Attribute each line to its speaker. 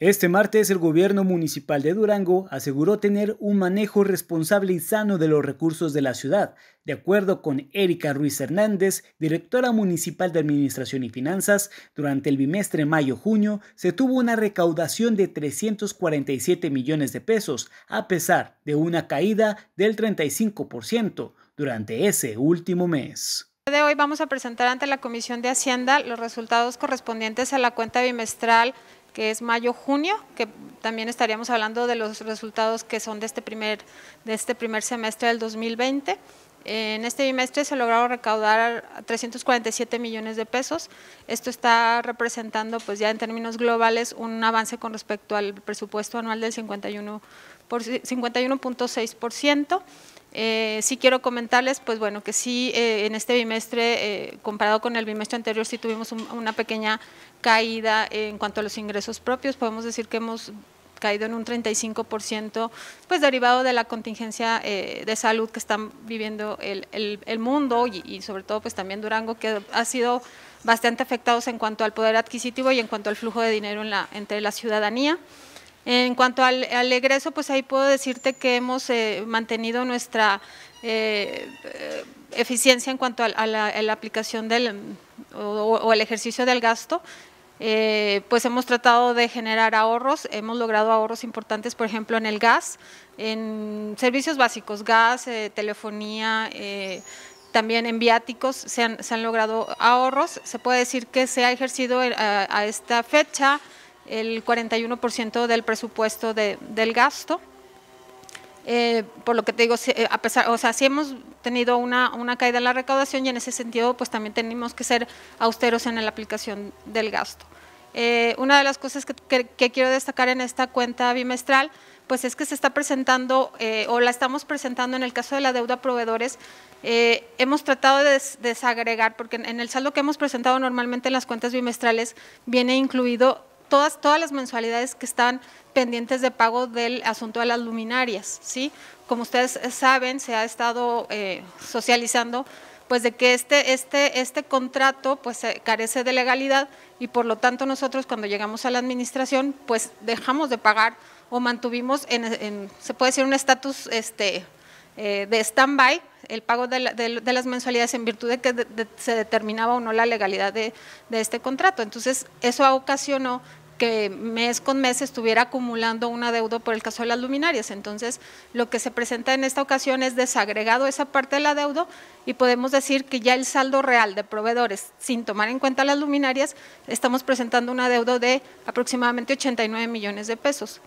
Speaker 1: Este martes el gobierno municipal de Durango aseguró tener un manejo responsable y sano de los recursos de la ciudad, de acuerdo con Erika Ruiz Hernández, directora municipal de Administración y Finanzas, durante el bimestre mayo-junio se tuvo una recaudación de 347 millones de pesos, a pesar de una caída del 35% durante ese último mes
Speaker 2: de hoy vamos a presentar ante la Comisión de Hacienda los resultados correspondientes a la cuenta bimestral que es mayo-junio, que también estaríamos hablando de los resultados que son de este primer, de este primer semestre del 2020. En este bimestre se lograron recaudar 347 millones de pesos. Esto está representando, pues ya en términos globales, un avance con respecto al presupuesto anual del 51,6%. Eh, sí quiero comentarles, pues bueno, que sí, eh, en este bimestre, eh, comparado con el bimestre anterior, sí tuvimos una pequeña caída en cuanto a los ingresos propios. Podemos decir que hemos caído en un 35%, pues derivado de la contingencia eh, de salud que están viviendo el, mundo y, sobre todo pues también Durango, que ha sido bastante afectados en cuanto al poder adquisitivo y en cuanto al flujo de dinero entre la ciudadanía. En cuanto al, egreso, pues ahí puedo decirte que hemos eh, mantenido nuestra eh, eh, eficiencia en cuanto a, la, aplicación del, o, el ejercicio del gasto. pues hemos tratado de generar ahorros, hemos logrado ahorros importantes, por ejemplo, en el gas, en servicios básicos, gas, telefonía, también en viáticos se han, logrado ahorros. Se puede decir que se ha ejercido a esta fecha el 41% del presupuesto de, del gasto. Eh, por lo que te digo, eh, a pesar, o sea, si hemos tenido una, caída en la recaudación y en ese sentido, pues también tenemos que ser austeros en la aplicación del gasto. Eh, una de las cosas que, quiero destacar en esta cuenta bimestral, pues es que se está presentando o la estamos presentando en el caso de la deuda a proveedores. hemos tratado de desagregar, porque en, en, el saldo que hemos presentado normalmente en las cuentas bimestrales viene incluido todas, todas las mensualidades que están pendientes de pago del asunto de las luminarias, ¿sí? Como ustedes saben, se ha estado eh, socializando pues de que este, este, este contrato pues eh, carece de legalidad y por lo tanto nosotros cuando llegamos a la administración pues dejamos de pagar o mantuvimos en, en se puede decir un estatus este, eh, de stand-by el pago de, las mensualidades en virtud de que se determinaba o no la legalidad de, este contrato. Entonces, eso ocasionó que mes con mes estuviera acumulando un deuda por el caso de las luminarias. Entonces, lo que se presenta en esta ocasión es desagregado esa parte de la deuda y podemos decir que ya el saldo real de proveedores, sin tomar en cuenta las luminarias, estamos presentando un deuda de aproximadamente 89 millones de pesos.